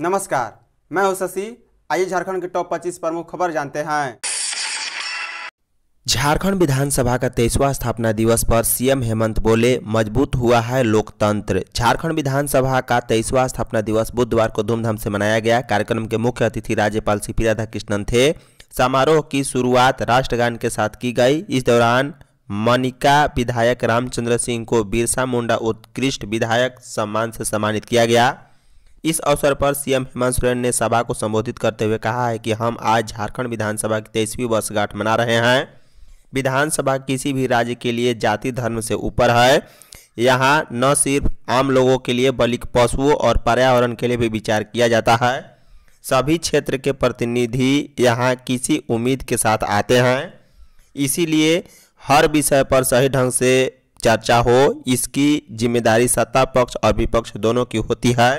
नमस्कार मैं हूं शशि आइए झारखंड के टॉप 25 प्रमुख खबर जानते हैं झारखंड विधानसभा का तेईसवा स्थापना दिवस पर सीएम हेमंत बोले मजबूत हुआ है लोकतंत्र झारखंड विधानसभा का तेईसवा स्थापना दिवस बुधवार को धूमधाम से मनाया गया कार्यक्रम के मुख्य अतिथि राज्यपाल सीपी राधा राधाकृष्णन थे समारोह की शुरुआत राष्ट्रगान के साथ की गई इस दौरान मनिका विधायक रामचंद्र सिंह को बिरसा मुंडा उत्कृष्ट विधायक सम्मान से सम्मानित किया गया इस अवसर पर सीएम हेमंत सोरेन ने सभा को संबोधित करते हुए कहा है कि हम आज झारखंड विधानसभा की तेईसवीं वर्षगांठ मना रहे हैं विधानसभा किसी भी राज्य के लिए जाति धर्म से ऊपर है यहाँ न सिर्फ आम लोगों के लिए बल्कि पशुओं और पर्यावरण के लिए भी विचार किया जाता है सभी क्षेत्र के प्रतिनिधि यहाँ किसी उम्मीद के साथ आते हैं इसीलिए हर विषय पर सही ढंग से चर्चा हो इसकी जिम्मेदारी सत्ता पक्ष और विपक्ष दोनों की होती है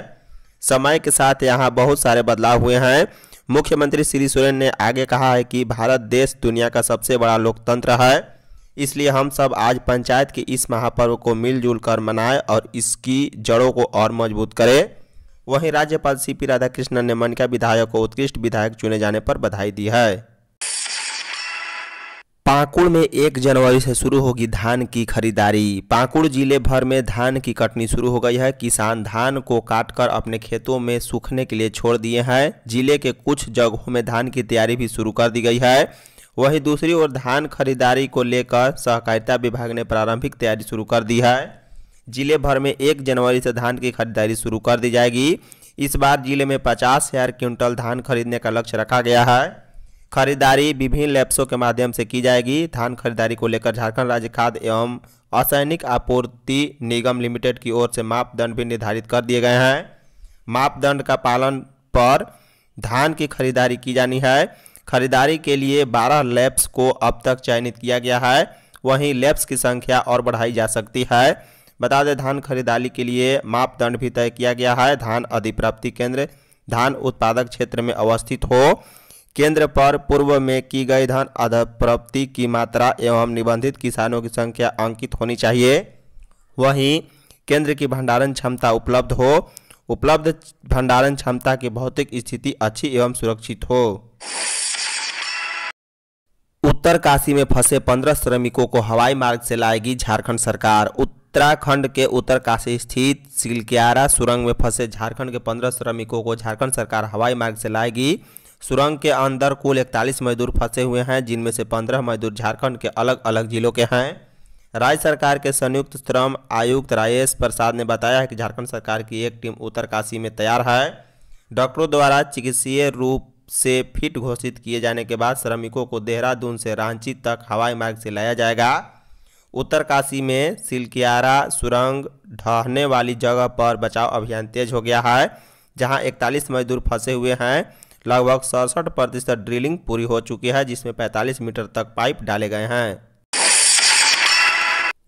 समय के साथ यहाँ बहुत सारे बदलाव हुए हैं मुख्यमंत्री श्री सोरेन ने आगे कहा है कि भारत देश दुनिया का सबसे बड़ा लोकतंत्र है इसलिए हम सब आज पंचायत के इस महापर्व को मिलजुल कर मनाएं और इसकी जड़ों को और मजबूत करें वहीं राज्यपाल सी पी राधाकृष्णन ने मन का विधायक को उत्कृष्ट विधायक चुने जाने पर बधाई दी है पाकुड़ में एक जनवरी से शुरू होगी धान की खरीदारी पाकुड़ जिले भर में धान की कटनी शुरू हो गई है किसान धान को काटकर अपने खेतों में सूखने के लिए छोड़ दिए हैं जिले के कुछ जगहों में धान की तैयारी भी शुरू कर दी गई है वहीं दूसरी ओर धान खरीदारी को लेकर सहकारिता विभाग ने प्रारंभिक तैयारी शुरू कर दी है जिले भर में एक जनवरी से धान की खरीदारी शुरू कर दी जाएगी इस बार जिले में पचास हज़ार क्विंटल धान खरीदने का लक्ष्य रखा गया है खरीदारी विभिन्न लैब्सों के माध्यम से की जाएगी धान खरीदारी को लेकर झारखंड राज्य खाद्य एवं असैनिक आपूर्ति निगम लिमिटेड की ओर से मापदंड भी निर्धारित कर दिए गए हैं मापदंड का पालन पर धान की खरीदारी की जानी है खरीदारी के लिए 12 लैब्स को अब तक चयनित किया गया है वहीं लैब्स की संख्या और बढ़ाई जा सकती है बता दें धान खरीदारी के लिए मापदंड भी तय किया गया है धान अधिप्राप्ति केंद्र धान उत्पादक क्षेत्र में अवस्थित हो केंद्र पर पूर्व में की गई धन अधप्राप्ति की मात्रा एवं निबंधित किसानों की संख्या अंकित होनी चाहिए वहीं केंद्र की भंडारण क्षमता उपलब्ध हो उपलब्ध भंडारण क्षमता की भौतिक स्थिति अच्छी एवं सुरक्षित हो उत्तरकाशी में फंसे पंद्रह श्रमिकों को हवाई मार्ग से लाएगी झारखंड सरकार उत्तराखंड के उत्तरकाशी स्थित सिलकियारा सुरंग में फंसे झारखंड के पंद्रह श्रमिकों को झारखंड सरकार हवाई मार्ग से लाएगी सुरंग के अंदर कुल इकतालीस मजदूर फंसे हुए हैं जिनमें से पंद्रह मजदूर झारखंड के अलग अलग जिलों के हैं राज्य सरकार के संयुक्त श्रम आयुक्त राजेश प्रसाद ने बताया है कि झारखंड सरकार की एक टीम उत्तरकाशी में तैयार है डॉक्टरों द्वारा चिकित्सीय रूप से फिट घोषित किए जाने के बाद श्रमिकों को देहरादून से रांची तक हवाई मार्ग से लाया जाएगा उत्तरकाशी में सिलकियारा सुरंग ढहने वाली जगह पर बचाव अभियान तेज हो गया है जहां 41 मजदूर फंसे हुए हैं लगभग सड़सठ प्रतिशत ड्रिलिंग पूरी हो चुकी है जिसमें 45 मीटर तक पाइप डाले गए हैं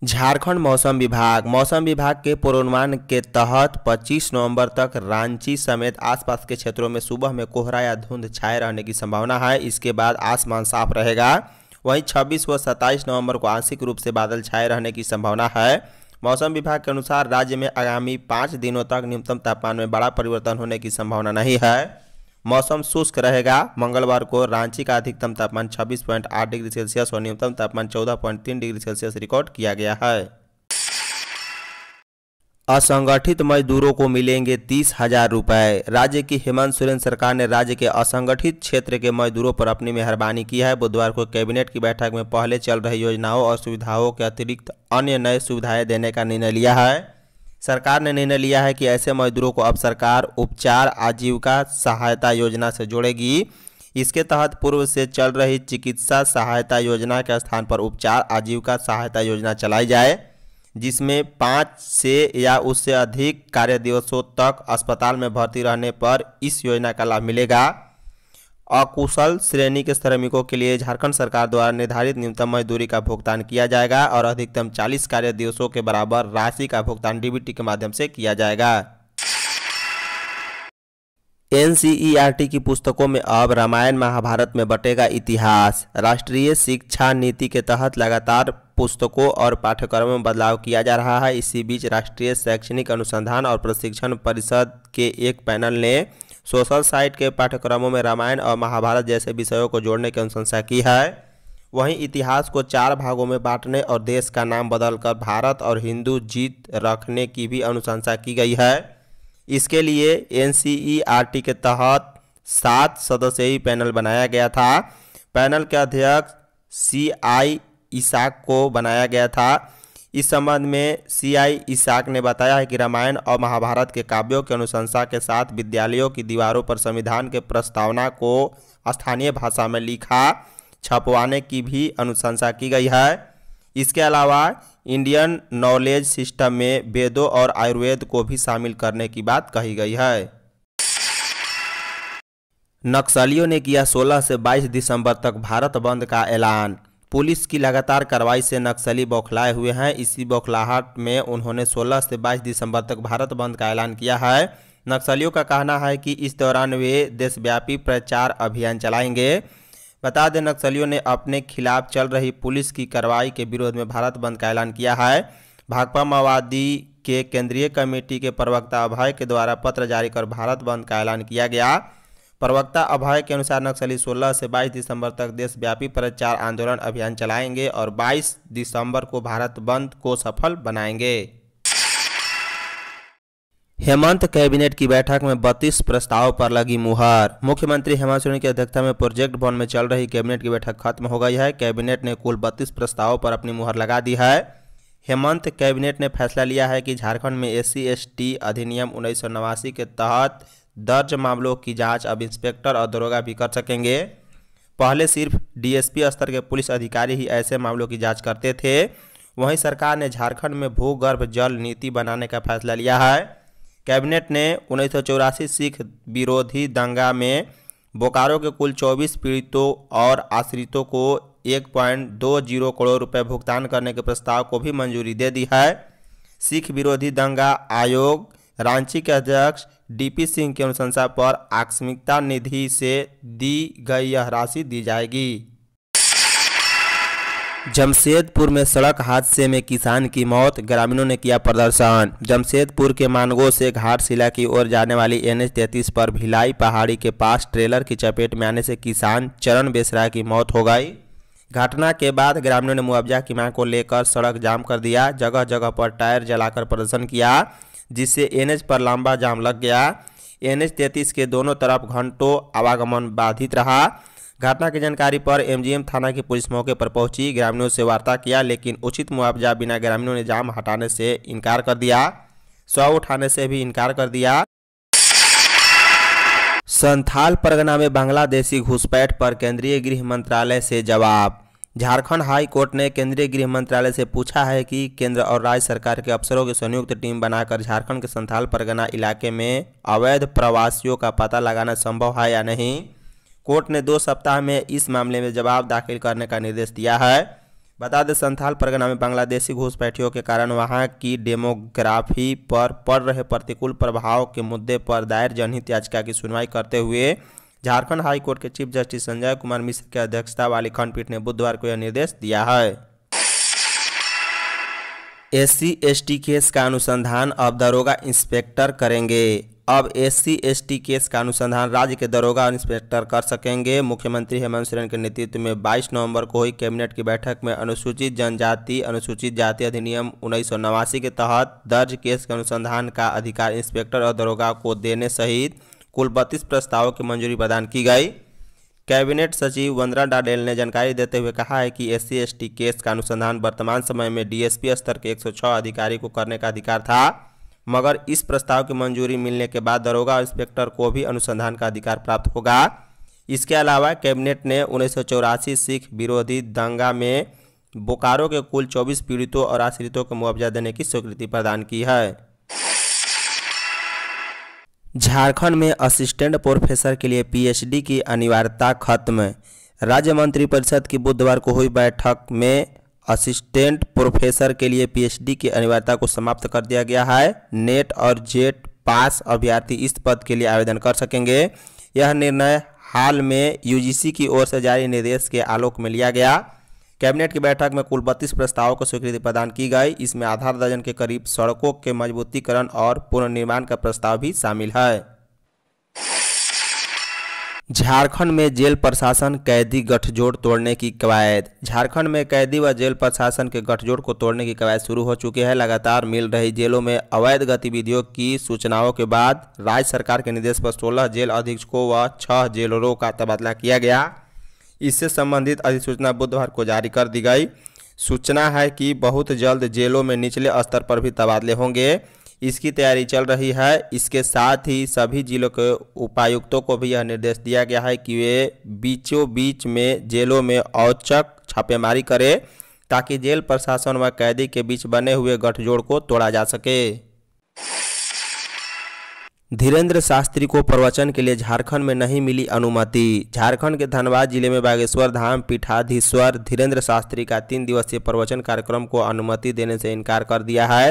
झारखंड मौसम विभाग मौसम विभाग के पूर्वानुमान के तहत 25 नवंबर तक रांची समेत आसपास के क्षेत्रों में सुबह में कोहरा या धुंध छाए रहने की संभावना है इसके बाद आसमान साफ रहेगा वहीं 26 व 27 नवंबर को आंशिक रूप से बादल छाए रहने की संभावना है मौसम विभाग के अनुसार राज्य में आगामी पाँच दिनों तक न्यूनतम तापमान में बड़ा परिवर्तन होने की संभावना नहीं है मौसम शुष्क रहेगा मंगलवार को रांची का अधिकतम तापमान 26.8 डिग्री सेल्सियस और न्यूनतम तापमान 14.3 डिग्री सेल्सियस रिकॉर्ड किया गया है असंगठित मजदूरों को मिलेंगे तीस हजार रुपये राज्य की हेमंत सोरेन सरकार ने राज्य के असंगठित क्षेत्र के मजदूरों पर अपनी मेहरबानी की है बुधवार को कैबिनेट की बैठक में पहले चल रही योजनाओं और सुविधाओं के अतिरिक्त अन्य नए सुविधाएं देने का निर्णय लिया है सरकार ने निर्णय लिया है कि ऐसे मजदूरों को अब सरकार उपचार आजीविका सहायता योजना से जोड़ेगी इसके तहत पूर्व से चल रही चिकित्सा सहायता योजना के स्थान पर उपचार आजीविका सहायता योजना चलाई जाए जिसमें पाँच से या उससे अधिक कार्य दिवसों तक अस्पताल में भर्ती रहने पर इस योजना का लाभ मिलेगा अकुशल श्रेणी के श्रमिकों के लिए झारखंड सरकार द्वारा निर्धारित न्यूनतम मजदूरी का भुगतान किया जाएगा और अधिकतम 40 कार्य दिवसों के बराबर राशि का भुगतान डीबीटी के माध्यम से किया जाएगा एनसीईआरटी की पुस्तकों में अब रामायण महाभारत में बटेगा इतिहास राष्ट्रीय शिक्षा नीति के तहत लगातार पुस्तकों और पाठ्यक्रमों में बदलाव किया जा रहा है इसी बीच राष्ट्रीय शैक्षणिक अनुसंधान और प्रशिक्षण परिषद के एक पैनल ने सोशल साइट के पाठ्यक्रमों में रामायण और महाभारत जैसे विषयों को जोड़ने की अनुशंसा की है वहीं इतिहास को चार भागों में बांटने और देश का नाम बदलकर भारत और हिंदू जीत रखने की भी अनुशंसा की गई है इसके लिए एन के तहत सात सदस्यीय पैनल बनाया गया था पैनल के अध्यक्ष सी आई इसाक को बनाया गया था इस संबंध में सीआई इसाक ने बताया है कि रामायण और महाभारत के काव्यों के अनुशंसा के साथ विद्यालयों की दीवारों पर संविधान के प्रस्तावना को स्थानीय भाषा में लिखा छपवाने की भी अनुशंसा की गई है इसके अलावा इंडियन नॉलेज सिस्टम में वेदों और आयुर्वेद को भी शामिल करने की बात कही गई है नक्सलियों ने किया 16 से 22 दिसंबर तक भारत बंद का ऐलान पुलिस की लगातार कार्रवाई से नक्सली बौखलाए हुए हैं इसी बौखलाहट में उन्होंने 16 से 22 दिसंबर तक भारत बंद का ऐलान किया है नक्सलियों का कहना है कि इस दौरान वे देशव्यापी प्रचार अभियान चलाएंगे बता दें नक्सलियों ने अपने खिलाफ चल रही पुलिस की कार्रवाई के विरोध में भारत बंद का ऐलान किया है भाकपा माओवादी के केंद्रीय कमेटी के प्रवक्ता अभय के द्वारा पत्र जारी कर भारत बंद का ऐलान किया गया प्रवक्ता अभय के अनुसार नक्सली 16 से 22 दिसंबर तक देशव्यापी प्रचार आंदोलन अभियान चलाएंगे और 22 दिसंबर को भारत बंद को सफल बनाएंगे हेमंत कैबिनेट की बैठक में 32 प्रस्ताव पर लगी मुहर मुख्यमंत्री हेमंत सोरेन की अध्यक्षता में प्रोजेक्ट भवन में चल रही कैबिनेट की बैठक खत्म हो गई है कैबिनेट ने कुल 32 प्रस्तावों पर अपनी मुहर लगा दी है हेमंत कैबिनेट ने फैसला लिया है कि झारखंड में एस सी अधिनियम उन्नीस के तहत दर्ज मामलों की जांच अब इंस्पेक्टर और दरोगा भी कर सकेंगे पहले सिर्फ डीएसपी स्तर के पुलिस अधिकारी ही ऐसे मामलों की जांच करते थे वहीं सरकार ने झारखंड में भूगर्भ जल नीति बनाने का फैसला लिया है कैबिनेट ने उन्नीस सिख विरोधी दंगा में बोकारो के कुल 24 पीड़ितों और आश्रितों को 1.20 करोड़ रुपए भुगतान करने के प्रस्ताव को भी मंजूरी दे दी है सिख विरोधी दंगा आयोग रांची के अध्यक्ष डीपी सिंह की अनुशंसा पर आकस्मिकता निधि से दी गई यह राशि दी जाएगी जमशेदपुर में सड़क हादसे में किसान की मौत ग्रामीणों ने किया प्रदर्शन जमशेदपुर के मानगो से घाटशिला की ओर जाने वाली एन एच पर भिलाई पहाड़ी के पास ट्रेलर की चपेट में आने से किसान चरण बेसरा की मौत हो गई घटना के बाद ग्रामीणों ने मुआवजा की मांग को लेकर सड़क जाम कर दिया जगह जगह पर टायर जलाकर प्रदर्शन किया जिससे एनएच पर लंबा जाम लग गया एनएच तैंतीस के दोनों तरफ घंटों आवागमन बाधित रहा घटना की जानकारी पर एमजीएम थाना की पुलिस मौके पर पहुंची ग्रामीणों से वार्ता किया लेकिन उचित मुआवजा बिना ग्रामीणों ने जाम हटाने से इनकार कर दिया शव उठाने से भी इनकार कर दिया संथाल परगना में बांग्लादेशी घुसपैठ पर केंद्रीय गृह मंत्रालय से जवाब झारखंड हाई कोर्ट ने केंद्रीय गृह मंत्रालय से पूछा है कि केंद्र और राज्य सरकार के अफसरों की संयुक्त टीम बनाकर झारखंड के संथाल परगना इलाके में अवैध प्रवासियों का पता लगाना संभव है या नहीं कोर्ट ने दो सप्ताह में इस मामले में जवाब दाखिल करने का निर्देश दिया है बता दें संथाल परगना में बांग्लादेशी घुसपैठियों के कारण वहाँ की डेमोग्राफी पर पड़ रहे प्रतिकूल प्रभाव के मुद्दे पर दायर जनहित याचिका की सुनवाई करते हुए झारखंड हाई कोर्ट के चीफ जस्टिस संजय कुमार मिश्र की अध्यक्षता वाली खंडपीठ ने बुधवार को यह निर्देश दिया है एस सी केस का अनुसंधान अब दरोगा इंस्पेक्टर करेंगे अब एस सी केस का अनुसंधान राज्य के दरोगा इंस्पेक्टर कर सकेंगे मुख्यमंत्री हेमंत सोरेन के नेतृत्व में 22 नवंबर को हुई कैबिनेट की बैठक में अनुसूचित जनजाति अनुसूचित जाति अधिनियम उन्नीस के तहत दर्ज केस के अनुसंधान का अधिकार इंस्पेक्टर और दरोगा को देने सहित कुल बत्तीस प्रस्तावों की मंजूरी प्रदान की गई कैबिनेट सचिव वंदना डाडेल ने जानकारी देते हुए कहा है कि एस सी केस का अनुसंधान वर्तमान समय में डीएसपी स्तर के 106 अधिकारी को करने का अधिकार था मगर इस प्रस्ताव की मंजूरी मिलने के बाद दरोगा इंस्पेक्टर को भी अनुसंधान का अधिकार प्राप्त होगा इसके अलावा कैबिनेट ने उन्नीस सिख विरोधी दंगा में बोकारो के कुल 24 पीड़ितों और आश्रितों को मुआवजा देने की स्वीकृति प्रदान की है झारखंड में असिस्टेंट प्रोफेसर के लिए पीएचडी की अनिवार्यता खत्म राज्य मंत्रिपरिषद की बुधवार को हुई बैठक में असिस्टेंट प्रोफेसर के लिए पीएचडी की अनिवार्यता को समाप्त कर दिया गया है नेट और जेट पास अभ्यर्थी इस पद के लिए आवेदन कर सकेंगे यह निर्णय हाल में यूजीसी की ओर से जारी निर्देश के आलोक में लिया गया कैबिनेट की बैठक में कुल बत्तीस प्रस्तावों को स्वीकृति प्रदान की गई इसमें आधार दर्जन के करीब सड़कों के मजबूतीकरण और पुनर्निर्माण का प्रस्ताव भी शामिल है झारखंड में जेल प्रशासन कैदी गठजोड़ तोड़ने की कवायद झारखंड में कैदी व जेल प्रशासन के गठजोड़ को तोड़ने की कवायद शुरू हो चुकी है लगातार मिल रही जेलों में अवैध गतिविधियों की सूचनाओं के बाद राज्य सरकार के निर्देश पर सोलह जेल अधीक्षकों व छह जेलरों का तबादला किया गया इससे संबंधित अधिसूचना बुधवार को जारी कर दी गई सूचना है कि बहुत जल्द जेलों में निचले स्तर पर भी तबादले होंगे इसकी तैयारी चल रही है इसके साथ ही सभी जिलों के उपायुक्तों को भी यह निर्देश दिया गया है कि वे बीचों बीच में जेलों में औचक छापेमारी करें ताकि जेल प्रशासन व कैदी के बीच बने हुए गठजोड़ को तोड़ा जा सके धीरेन्द्र शास्त्री को प्रवचन के लिए झारखंड में नहीं मिली अनुमति झारखंड के धनबाद जिले में बागेश्वर धाम पीठाधीश्वर धीरेन्द्र शास्त्री का तीन दिवसीय प्रवचन कार्यक्रम को अनुमति देने से इनकार कर दिया है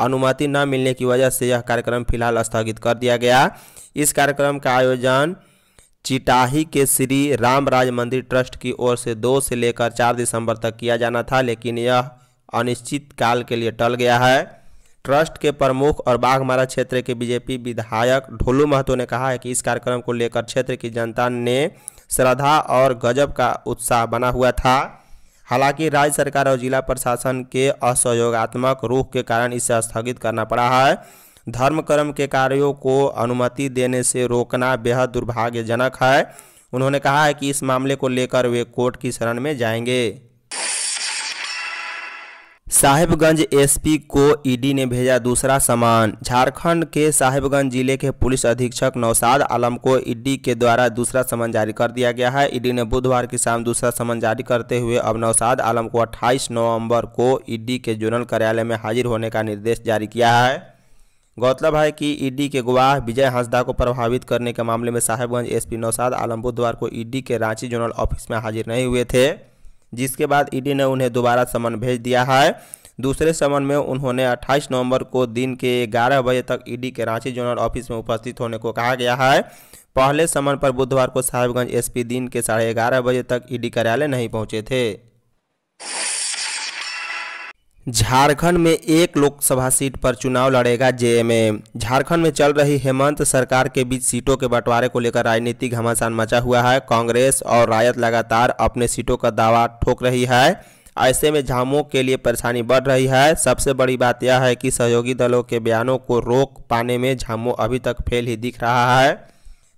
अनुमति न मिलने की वजह से यह कार्यक्रम फिलहाल स्थगित कर दिया गया इस कार्यक्रम का आयोजन चिटाही के श्री रामराज मंदिर ट्रस्ट की ओर से दो से लेकर चार दिसंबर तक किया जाना था लेकिन यह अनिश्चित काल के लिए टल गया है ट्रस्ट के प्रमुख और बाघमारा क्षेत्र के बीजेपी विधायक ढोलू महतो ने कहा है कि इस कार्यक्रम को लेकर क्षेत्र की जनता ने श्रद्धा और गजब का उत्साह बना हुआ था हालांकि राज्य सरकार और जिला प्रशासन के असहयोगात्मक रूख के कारण इसे स्थगित करना पड़ा है धर्म कर्म के कार्यों को अनुमति देने से रोकना बेहद दुर्भाग्यजनक है उन्होंने कहा है कि इस मामले को लेकर वे कोर्ट की शरण में जाएंगे साहिबगंज एसपी को ईडी ने भेजा दूसरा समान झारखंड के साहिबगंज जिले के पुलिस अधीक्षक नौसाद आलम को ईडी के द्वारा दूसरा समान जारी कर दिया गया है ईडी ने बुधवार की शाम दूसरा समान जारी करते हुए अब नौसाद आलम को 28 नवंबर को ईडी के जोनल कार्यालय में हाजिर होने का निर्देश जारी किया है गौरतलब है कि ईडी के गवाह विजय हंसदा को प्रभावित करने के मामले में साहेबगंज एसपी नौसाद आलम बुधवार को ईडी के रांची जोनल ऑफिस में हाजिर नहीं हुए थे जिसके बाद ईडी ने उन्हें दोबारा समन भेज दिया है दूसरे समन में उन्होंने 28 नवंबर को दिन के 11 बजे तक ईडी के रांची जोनल ऑफिस में उपस्थित होने को कहा गया है पहले समन पर बुधवार को साहिबगंज एसपी दिन के साढ़े ग्यारह बजे तक ईडी कार्यालय नहीं पहुंचे थे झारखंड में एक लोकसभा सीट पर चुनाव लड़ेगा जेएमएम झारखंड में चल रही हेमंत सरकार के बीच सीटों के बंटवारे को लेकर राजनीतिक घमासान मचा हुआ है कांग्रेस और रायत लगातार अपने सीटों का दावा ठोक रही है ऐसे में झामुओं के लिए परेशानी बढ़ रही है सबसे बड़ी बात यह है कि सहयोगी दलों के बयानों को रोक पाने में झामो अभी तक फेल ही दिख रहा है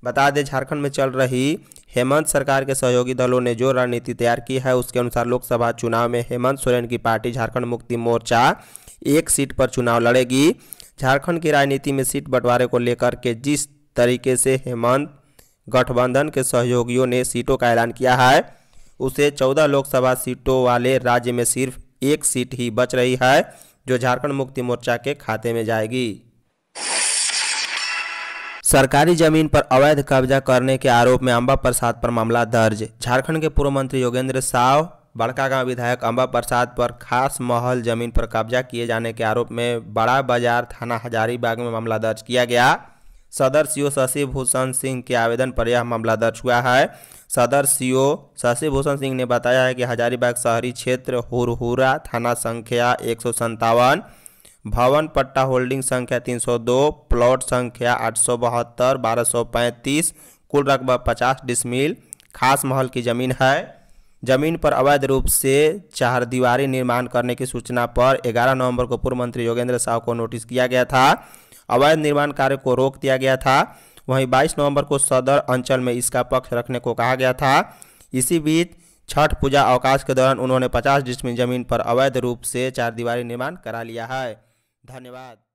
बता दें झारखंड में चल रही हेमंत सरकार के सहयोगी दलों ने जो रणनीति तैयार की है उसके अनुसार लोकसभा चुनाव में हेमंत सोरेन की पार्टी झारखंड मुक्ति मोर्चा एक सीट पर चुनाव लड़ेगी झारखंड की राजनीति में सीट बंटवारे को लेकर के जिस तरीके से हेमंत गठबंधन के सहयोगियों ने सीटों का ऐलान किया है उसे चौदह लोकसभा सीटों वाले राज्य में सिर्फ एक सीट ही बच रही है जो झारखंड मुक्ति मोर्चा के खाते में जाएगी सरकारी जमीन पर अवैध कब्जा करने के आरोप में अंबा प्रसाद पर मामला दर्ज झारखंड के पूर्व मंत्री योगेंद्र साव बड़कागांव विधायक अंबा प्रसाद पर खास महल जमीन पर कब्जा किए जाने के आरोप में बड़ा बाजार थाना हजारीबाग में मामला दर्ज किया गया सदर सीओ शशि भूषण सिंह के आवेदन पर यह मामला दर्ज हुआ है सदर सीओ शशि भूषण सिंह ने बताया है कि हजारीबाग शहरी क्षेत्र हुरहुरा थाना संख्या एक सौ संतावन भवन पट्टा होल्डिंग संख्या 302 प्लॉट संख्या आठ सौ बहत्तर बारह सौ पैंतीस कुल रकबा पचास डिसमिल खास महल की ज़मीन है जमीन पर अवैध रूप से चार दीवारी निर्माण करने की सूचना पर 11 नवंबर को पूर्व मंत्री योगेंद्र साहु को नोटिस किया गया था अवैध निर्माण कार्य को रोक दिया गया था वहीं 22 नवंबर को सदर अंचल में इसका पक्ष रखने को कहा गया था इसी बीच छठ पूजा अवकाश के दौरान उन्होंने 50 डिस्मिल जमीन पर अवैध रूप से चार दीवारी निर्माण करा लिया है धन्यवाद